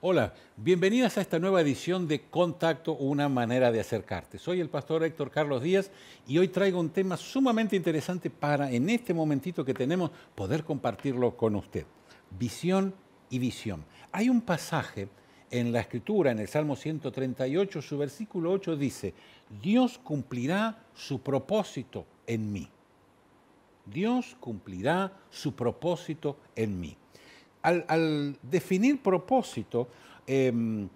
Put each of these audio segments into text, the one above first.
Hola, bienvenidas a esta nueva edición de Contacto, una manera de acercarte. Soy el pastor Héctor Carlos Díaz y hoy traigo un tema sumamente interesante para en este momentito que tenemos poder compartirlo con usted. Visión y visión. Hay un pasaje en la escritura, en el Salmo 138, su versículo 8 dice, Dios cumplirá su propósito en mí. Dios cumplirá su propósito en mí al, definir propósito, em,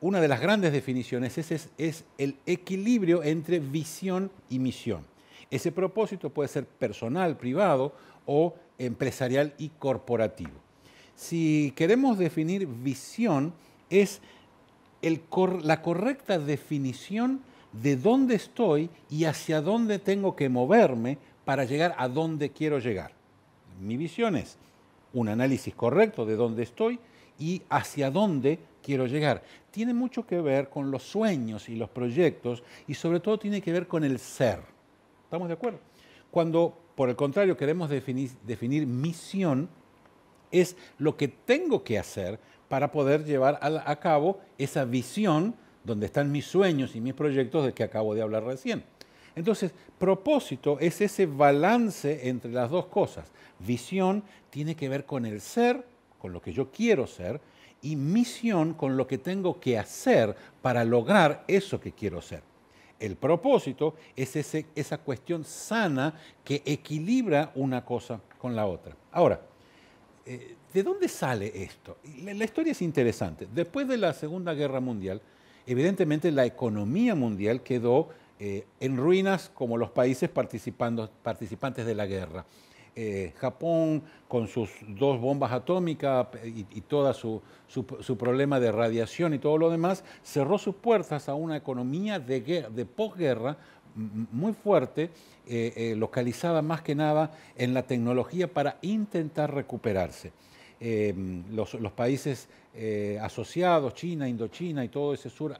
una de las grandes definiciones es, el equilibrio entre visión y misión. Ese propósito puede ser personal, privado o empresarial y corporativo. Si queremos definir visión, es la correcta definición de dónde estoy y hacia dónde tengo que moverme para llegar a donde quiero llegar. Mi visión es un análisis correcto de dónde estoy y hacia dónde quiero llegar. Tiene mucho que ver con los sueños y los proyectos y sobre todo tiene que ver con el ser. ¿Estamos de acuerdo? Cuando, por el contrario, queremos definir, misión, es lo que tengo que hacer para poder llevar a, cabo esa visión donde están mis sueños y mis proyectos de que acabo de hablar recién. Entonces, propósito es ese balance entre las dos cosas. Visión tiene que ver con el ser, con lo que yo quiero ser, y misión con lo que tengo que hacer para lograr eso que quiero ser. El propósito es esa cuestión sana que equilibra una cosa con la otra. Ahora, eh, ¿de dónde sale esto? la historia es interesante. Después de la Segunda Guerra Mundial, evidentemente la economía mundial quedó eh, en ruinas como los países participantes de la guerra. Eh, Japón con sus dos bombas atómicas y, todo su, problema de radiación y todo lo demás, cerró sus puertas a una economía de, de posguerra muy fuerte, eh, localizada más que nada en la tecnología para intentar recuperarse. Los, los, países asociados, China, Indochina y todo ese sur,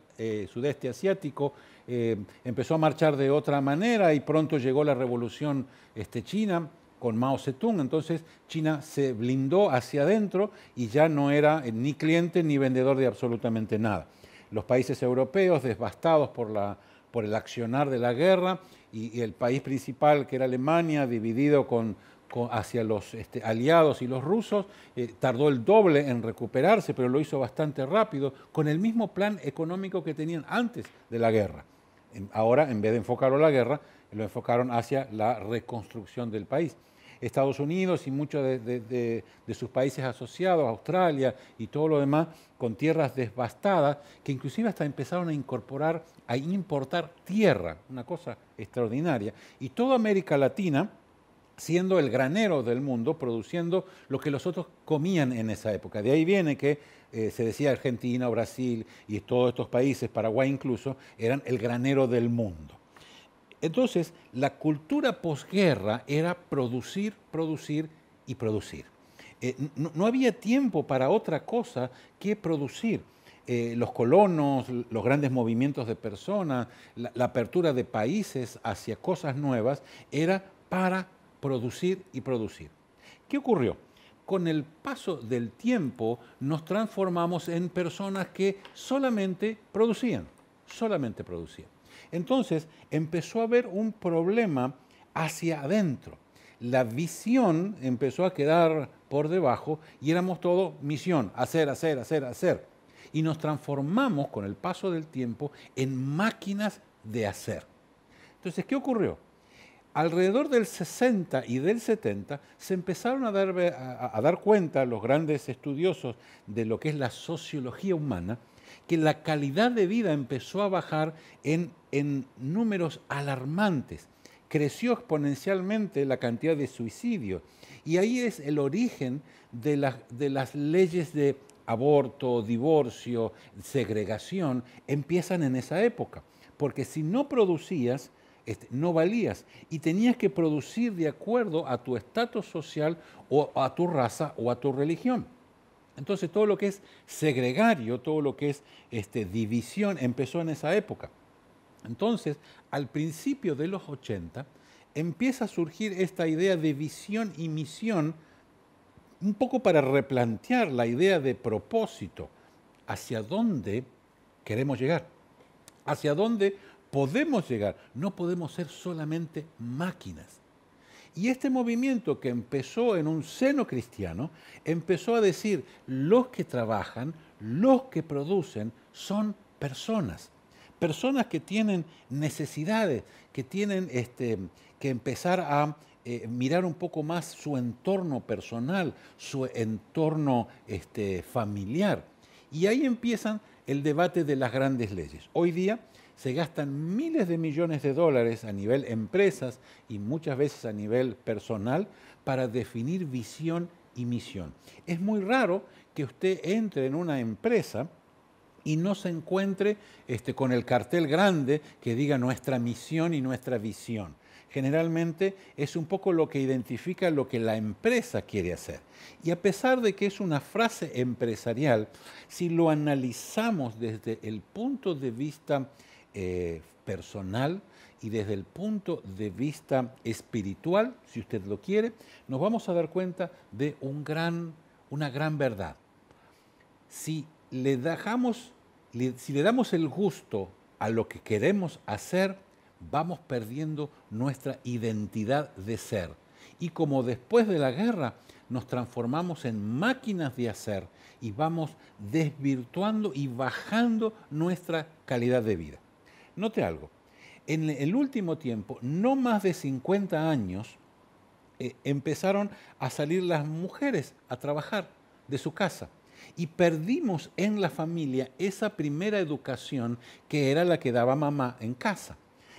sudeste asiático, eh, empezó a marchar de otra manera y pronto llegó la revolución este, china con Mao Zedong. Entonces China se blindó hacia adentro y ya no era eh, ni cliente ni vendedor de absolutamente nada. Los países europeos, devastados por, el accionar de la guerra, y, el país principal, que era Alemania, dividido hacia los este, aliados y los rusos, eh, tardó el doble en recuperarse, pero lo hizo bastante rápido, con el mismo plan económico que tenían antes de la guerra ahora, en vez de enfocarlo a la guerra, lo enfocaron hacia la reconstrucción del país. Estados Unidos y muchos de, sus países asociados, Australia y todo lo demás, con tierras devastadas, que inclusive hasta empezaron a incorporar, a importar tierra, una cosa extraordinaria. Y toda América Latina siendo el granero del mundo, produciendo lo que los otros comían en esa época. De ahí viene que eh, se decía Argentina, Brasil y todos estos países, Paraguay incluso, eran el granero del mundo. Entonces, la cultura posguerra era producir, producir y producir. Eh, no, había tiempo para otra cosa que producir. Eh, los colonos, los grandes movimientos de personas, la, la apertura de países hacia cosas nuevas, era para producir y producir. ¿Qué ocurrió? con el paso del tiempo nos transformamos en personas que solamente producían, solamente producían. Entonces empezó a haber un problema hacia adentro. La visión empezó a quedar por debajo y éramos todo misión, hacer, hacer, hacer, hacer. Y nos transformamos con el paso del tiempo en máquinas de hacer. Entonces, ¿qué ocurrió? alrededor del 60 y del 70 se empezaron a dar, cuenta los grandes estudiosos de lo que es la sociología humana, que la calidad de vida empezó a bajar en, números alarmantes. Creció exponencialmente la cantidad de suicidios. Y ahí es el origen de, de las leyes de aborto, divorcio, segregación, empiezan en esa época. Porque si no producías, este, no valías y tenías que producir de acuerdo a tu estatus social o a tu raza o a tu religión. Entonces todo lo que es segregario, todo lo que es este, división empezó en esa época. Entonces, al principio de los 80, empieza a surgir esta idea de visión y misión, un poco para replantear la idea de propósito, hacia dónde queremos llegar, hacia dónde podemos llegar, no podemos ser solamente máquinas. Y este movimiento que empezó en un seno cristiano, empezó a decir, los que trabajan, los que producen, son personas. Personas que tienen necesidades, que tienen este, que empezar a eh, mirar un poco más su entorno personal, su entorno este, familiar. Y ahí empiezan el debate de las grandes leyes. Hoy día se gastan miles de millones de dólares a nivel empresas y muchas veces a nivel personal para definir visión y misión. Es muy raro que usted entre en una empresa y no se encuentre este, con el cartel grande que diga nuestra misión y nuestra visión. Generalmente es un poco lo que identifica lo que la empresa quiere hacer. Y a pesar de que es una frase empresarial, si lo analizamos desde el punto de vista eh, personal y desde el punto de vista espiritual, si usted lo quiere, nos vamos a dar cuenta de un gran, una gran verdad. Si le, dejamos, si le damos el gusto a lo que queremos hacer, vamos perdiendo nuestra identidad de ser. Y como después de la guerra nos transformamos en máquinas de hacer y vamos desvirtuando y bajando nuestra calidad de vida note algo, en el último tiempo, no más de 50 años, eh, empezaron a salir las mujeres a trabajar de su casa. Y perdimos en la familia esa primera educación que era la que daba mamá en casa.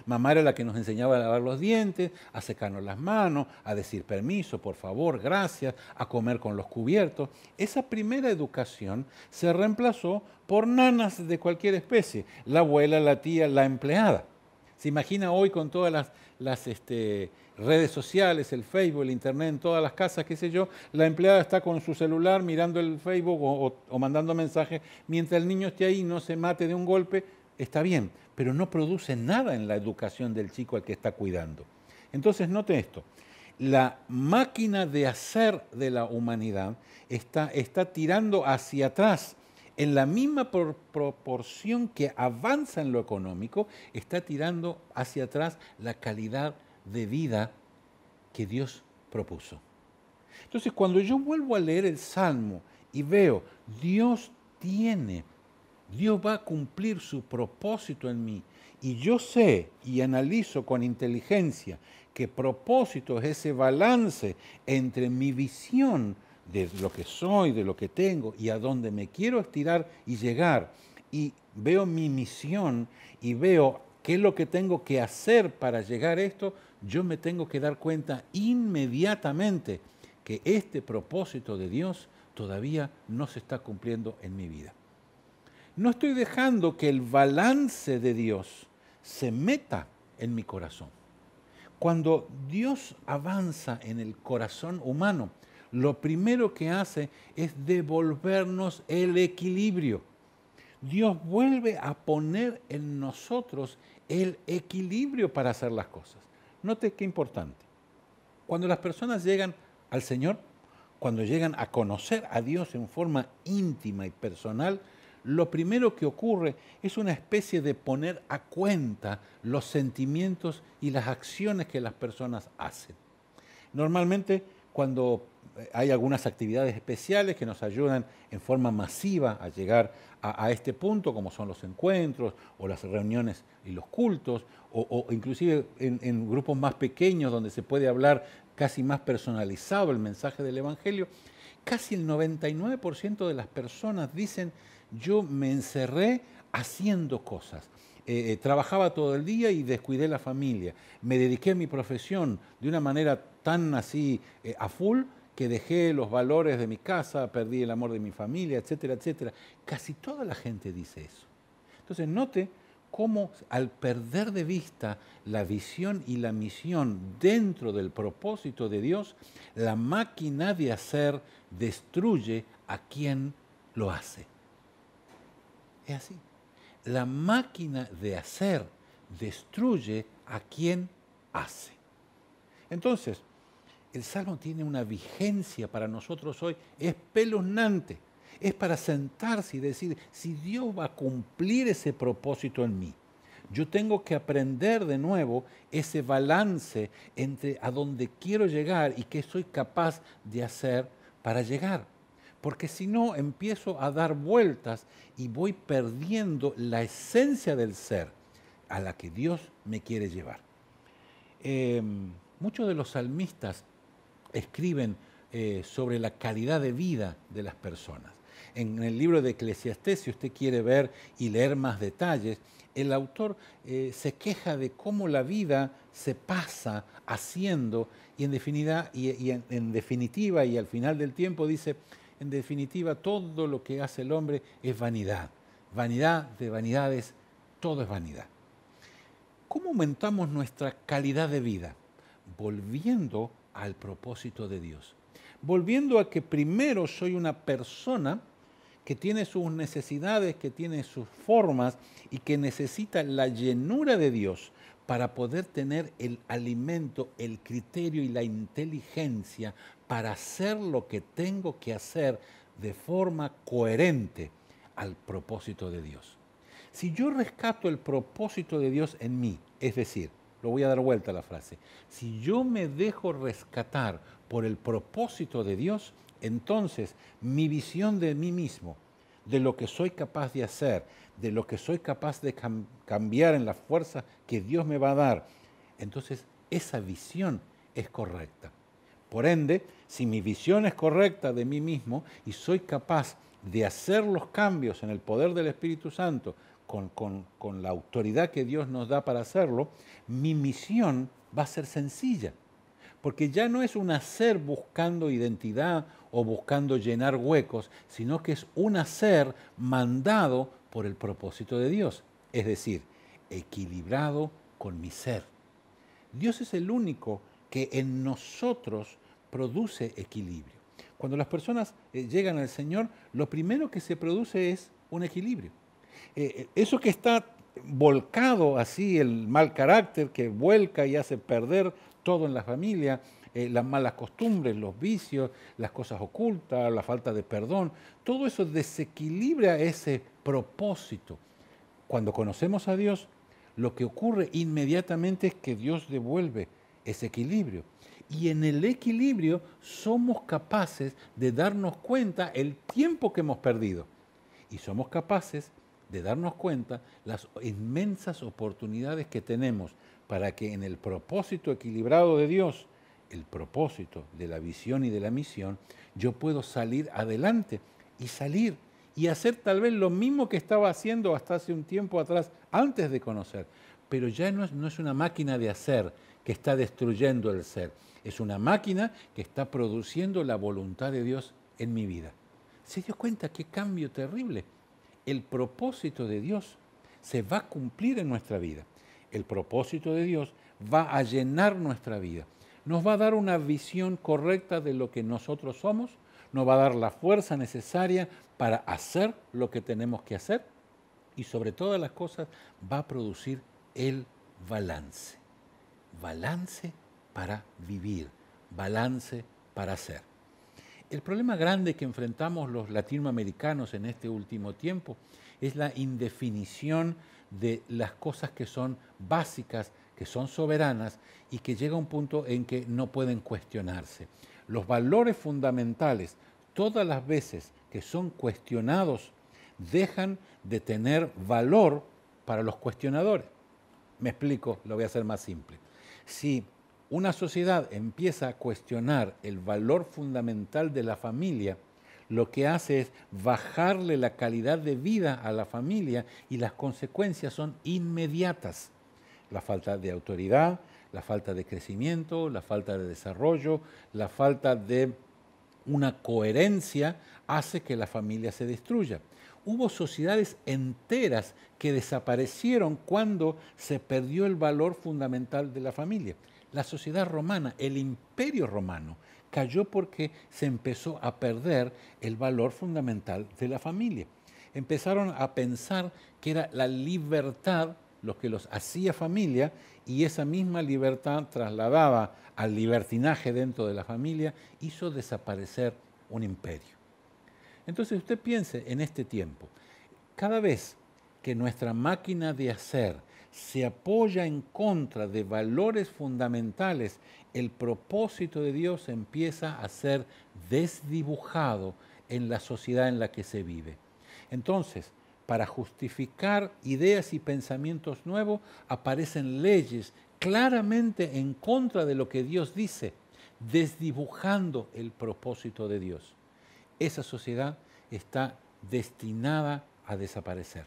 Mamá era la que nos enseñaba a lavar los dientes, a secarnos las manos, a decir permiso, por favor, gracias, a comer con los cubiertos. Esa primera educación se reemplazó por nanas de cualquier especie, la abuela, la tía, la empleada. Se imagina hoy con todas las, este, redes sociales, el Facebook, el Internet, en todas las casas, qué sé yo, la empleada está con su celular mirando el Facebook o, o mandando mensajes, mientras el niño esté ahí y no se mate de un golpe está bien, pero no produce nada en la educación del chico al que está cuidando. Entonces, note esto, la máquina de hacer de la humanidad está, está tirando hacia atrás. En la misma proporción que avanza en lo económico, está tirando hacia atrás la calidad de vida que Dios propuso. Entonces, cuando yo vuelvo a leer el Salmo y veo, Dios tiene Dios va a cumplir su propósito en mí. Y yo sé y analizo con inteligencia que propósito es ese balance entre mi visión de lo que soy, de lo que tengo y a dónde me quiero estirar y llegar. Y veo mi misión y veo qué es lo que tengo que hacer para llegar a esto. Yo me tengo que dar cuenta inmediatamente que este propósito de Dios todavía no se está cumpliendo en mi vida no estoy dejando que el balance de Dios se meta en mi corazón. Cuando Dios avanza en el corazón humano, lo primero que hace es devolvernos el equilibrio. Dios vuelve a poner en nosotros el equilibrio para hacer las cosas. Note qué importante. Cuando las personas llegan al Señor, cuando llegan a conocer a Dios en forma íntima y personal, lo primero que ocurre es una especie de poner a cuenta los sentimientos y las acciones que las personas hacen. Normalmente cuando eh, hay algunas actividades especiales que nos ayudan en forma masiva a llegar a, este punto, como son los encuentros o las reuniones y los cultos, o, inclusive en, en grupos más pequeños donde se puede hablar casi más personalizado el mensaje del Evangelio, casi el 99% de las personas dicen yo me encerré haciendo cosas. Eh, eh, trabajaba todo el día y descuidé la familia. Me dediqué a mi profesión de una manera tan así eh, a full que dejé los valores de mi casa, perdí el amor de mi familia, etcétera, etcétera. Casi toda la gente dice eso. Entonces note cómo al perder de vista la visión y la misión dentro del propósito de Dios, la máquina de hacer destruye a quien lo hace. Es así. La máquina de hacer destruye a quien hace. Entonces, el Salmo tiene una vigencia para nosotros hoy Es espeluznante. Es para sentarse y decir, si Dios va a cumplir ese propósito en mí, yo tengo que aprender de nuevo ese balance entre a dónde quiero llegar y qué soy capaz de hacer para llegar porque si no empiezo a dar vueltas y voy perdiendo la esencia del ser a la que Dios me quiere llevar. Em, muchos de los salmistas escriben eh, sobre la calidad de vida de las personas. En el libro de Eclesiastés, si usted quiere ver y leer más detalles, el autor eh, se queja de cómo la vida se pasa haciendo y en definitiva y al final del tiempo dice, en definitiva, todo lo que hace el hombre es vanidad. Vanidad de vanidades, todo es vanidad. ¿Cómo aumentamos nuestra calidad de vida? Volviendo al propósito de Dios. Volviendo a que primero soy una persona que tiene sus necesidades, que tiene sus formas y que necesita la llenura de Dios para poder tener el alimento, el criterio y la inteligencia para hacer lo que tengo que hacer de forma coherente al propósito de Dios. Si yo rescato el propósito de Dios en mí, es decir, lo voy a dar vuelta a la frase, si yo me dejo rescatar por el propósito de Dios, entonces mi visión de mí mismo, de lo que soy capaz de hacer, de lo que soy capaz de cambiar en la fuerza que Dios me va a dar. Entonces, esa visión es correcta. Por ende, si mi visión es correcta de mí mismo y soy capaz de hacer los cambios en el poder del Espíritu Santo con la autoridad que Dios nos da para hacerlo, mi misión va a ser sencilla porque ya no es un hacer buscando identidad o buscando llenar huecos, sino que es un hacer mandado por el propósito de Dios, es decir, equilibrado con mi ser. Dios es el único que en nosotros produce equilibrio. Cuando las personas eh, llegan al Señor, lo primero que se produce es un equilibrio. Eh, eh, eso que está volcado así, el mal carácter que vuelca y hace perder todo en la familia, eh, las malas costumbres, los vicios, las cosas ocultas, la falta de perdón, todo eso desequilibra ese propósito. Cuando conocemos a Dios, lo que ocurre inmediatamente es que Dios devuelve ese equilibrio. Y en el equilibrio somos capaces de darnos cuenta el tiempo que hemos perdido. Y somos capaces de darnos cuenta las inmensas oportunidades que tenemos para que en el propósito equilibrado de Dios, el propósito de la visión y de la misión, yo puedo salir adelante y salir y hacer tal vez lo mismo que estaba haciendo hasta hace un tiempo atrás, antes de conocer. Pero ya no es, una máquina de hacer que está destruyendo el ser, es una máquina que está produciendo la voluntad de Dios en mi vida. ¿Se dio cuenta qué cambio terrible? El propósito de Dios se va a cumplir en nuestra vida el propósito de Dios, va a llenar nuestra vida. Nos va a dar una visión correcta de lo que nosotros somos, nos va a dar la fuerza necesaria para hacer lo que tenemos que hacer y sobre todas las cosas va a producir el balance. Balance para vivir, balance para hacer. El problema grande que enfrentamos los latinoamericanos en este último tiempo es la indefinición de las cosas que son básicas, que son soberanas y que llega a un punto en que no pueden cuestionarse. Los valores fundamentales, todas las veces que son cuestionados, dejan de tener valor para los cuestionadores. Me explico, lo voy a hacer más simple. Si una sociedad empieza a cuestionar el valor fundamental de la familia, lo que hace es bajarle la calidad de vida a la familia y las consecuencias son inmediatas. La falta de autoridad, la falta de crecimiento, la falta de desarrollo, la falta de una coherencia hace que la familia se destruya. Hubo sociedades enteras que desaparecieron cuando se perdió el valor fundamental de la familia. La sociedad romana, el imperio romano, cayó porque se empezó a perder el valor fundamental de la familia. Empezaron a pensar que era la libertad lo que los hacía familia y esa misma libertad trasladada al libertinaje dentro de la familia hizo desaparecer un imperio. Entonces usted piense en este tiempo. Cada vez que nuestra máquina de hacer se apoya en contra de valores fundamentales, el propósito de Dios empieza a ser desdibujado en la sociedad en la que se vive. Entonces, para justificar ideas y pensamientos nuevos, aparecen leyes claramente en contra de lo que Dios dice, desdibujando el propósito de Dios. Esa sociedad está destinada a desaparecer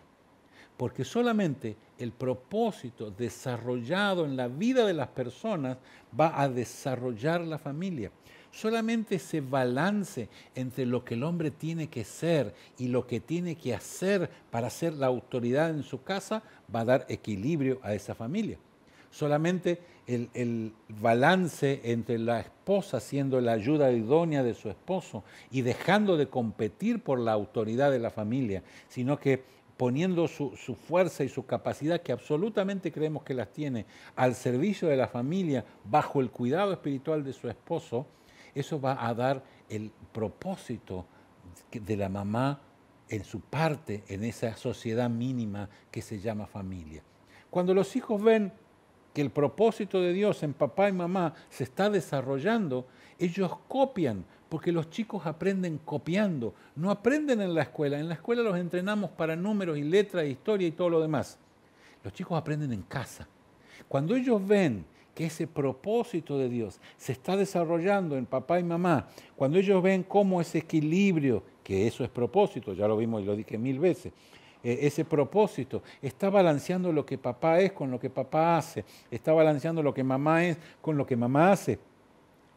porque solamente el propósito desarrollado en la vida de las personas va a desarrollar la familia. Solamente ese balance entre lo que el hombre tiene que ser y lo que tiene que hacer para ser la autoridad en su casa va a dar equilibrio a esa familia. Solamente el, el, balance entre la esposa siendo la ayuda idónea de su esposo y dejando de competir por la autoridad de la familia, sino que poniendo su, fuerza y su capacidad, que absolutamente creemos que las tiene, al servicio de la familia, bajo el cuidado espiritual de su esposo, eso va a dar el propósito de la mamá en su parte, en esa sociedad mínima que se llama familia. Cuando los hijos ven que el propósito de Dios en papá y mamá se está desarrollando, ellos copian, porque los chicos aprenden copiando, no aprenden en la escuela, en la escuela los entrenamos para números y letras, historia y todo lo demás. Los chicos aprenden en casa. Cuando ellos ven que ese propósito de Dios se está desarrollando en papá y mamá, cuando ellos ven cómo ese equilibrio, que eso es propósito, ya lo vimos y lo dije mil veces, eh, ese propósito, está balanceando lo que papá es con lo que papá hace, está balanceando lo que mamá es con lo que mamá hace.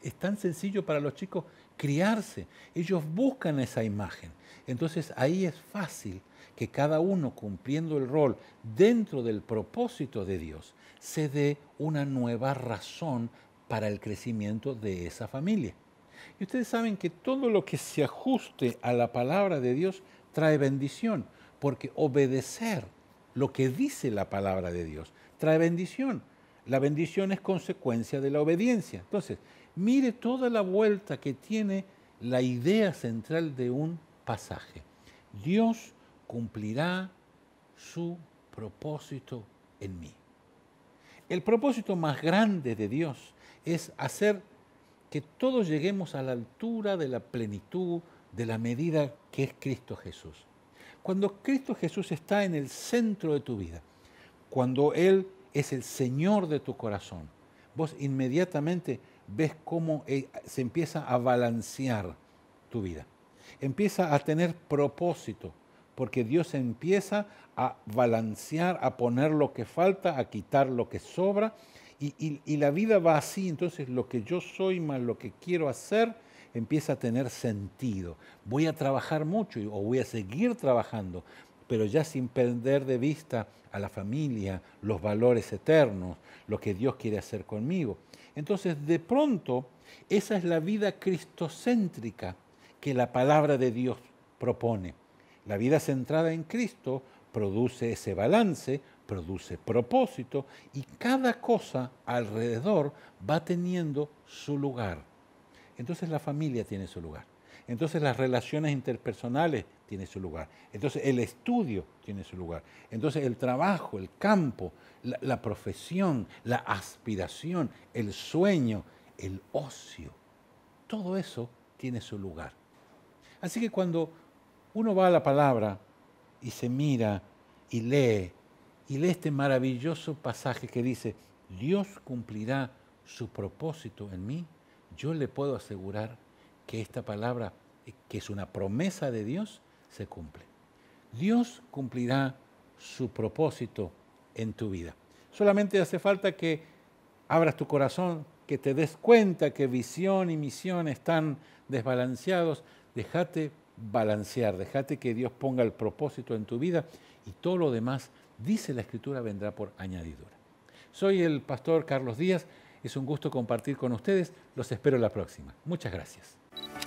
Es tan sencillo para los chicos criarse, ellos buscan esa imagen. Entonces ahí es fácil que cada uno cumpliendo el rol dentro del propósito de Dios se dé una nueva razón para el crecimiento de esa familia. Y ustedes saben que todo lo que se ajuste a la palabra de Dios trae bendición porque obedecer lo que dice la palabra de Dios trae bendición. La bendición es consecuencia de la obediencia. Entonces, mire toda la vuelta que tiene la idea central de un pasaje. Dios cumplirá su propósito en mí. El propósito más grande de Dios es hacer que todos lleguemos a la altura de la plenitud, de la medida que es Cristo Jesús. Cuando Cristo Jesús está en el centro de tu vida, cuando Él es el Señor de tu corazón, vos inmediatamente ves cómo eh, se empieza a balancear tu vida. Empieza a tener propósito, porque Dios empieza a balancear, a poner lo que falta, a quitar lo que sobra, y, la vida va así, entonces lo que yo soy más lo que quiero hacer, empieza a tener sentido. Voy a trabajar mucho o voy a seguir trabajando, pero ya sin perder de vista a la familia, los valores eternos, lo que Dios quiere hacer conmigo. Entonces, de pronto, esa es la vida cristocéntrica que la palabra de Dios propone. La vida centrada en Cristo produce ese balance, produce propósito y cada cosa alrededor va teniendo su lugar entonces la familia tiene su lugar. Entonces las relaciones interpersonales tienen su lugar. Entonces el estudio tiene su lugar. Entonces el trabajo, el campo, la, profesión, la aspiración, el sueño, el ocio, todo eso tiene su lugar. Así que cuando uno va a la palabra y se mira y lee, y lee este maravilloso pasaje que dice, Dios cumplirá su propósito en mí, yo le puedo asegurar que esta palabra, que es una promesa de Dios, se cumple. Dios cumplirá su propósito en tu vida. Solamente hace falta que abras tu corazón, que te des cuenta que visión y misión están desbalanceados. Déjate balancear, déjate que Dios ponga el propósito en tu vida y todo lo demás, dice la Escritura, vendrá por añadidura. Soy el pastor Carlos Díaz. Es un gusto compartir con ustedes. Los espero la próxima. Muchas gracias.